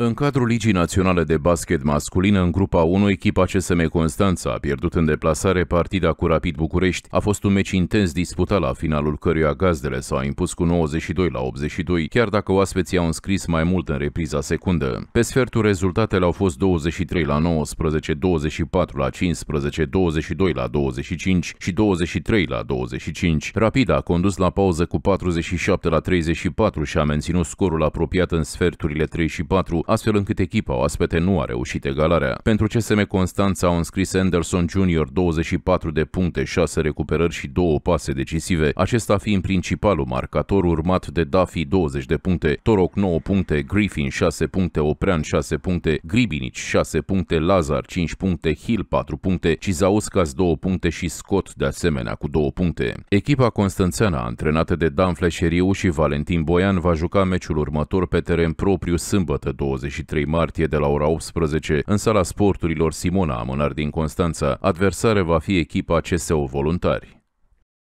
În cadrul Ligii Naționale de Basket Masculin, în grupa 1, echipa CSM Constanța a pierdut în deplasare partida cu Rapid București. A fost un meci intens disputat la finalul căruia gazdele s-au impus cu 92 la 82, chiar dacă oaspeții au înscris mai mult în repriza secundă. Pe sfertul rezultatele au fost 23 la 19, 24 la 15, 22 la 25 și 23 la 25. Rapid a condus la pauză cu 47 la 34 și a menținut scorul apropiat în sferturile 3 și 4, astfel încât echipa oaspete nu a reușit egalarea. Pentru CSM Constanța au înscris Anderson Junior 24 de puncte, 6 recuperări și 2 pase decisive, acesta fiind principalul marcator urmat de Duffy 20 de puncte, Toroc 9 puncte, Griffin 6 puncte, Oprean 6 puncte, Gribinic 6 puncte, Lazar 5 puncte, Hill 4 puncte, Cizauskas 2 puncte și Scott de asemenea cu 2 puncte. Echipa constanțeană, antrenată de Dan Fleșeriu și Valentin Boian, va juca meciul următor pe teren propriu sâmbătă 20 23 martie de la ora 18 în sala sporturilor Simona Amânar din Constanța. Adversare va fi echipa CSO Voluntari.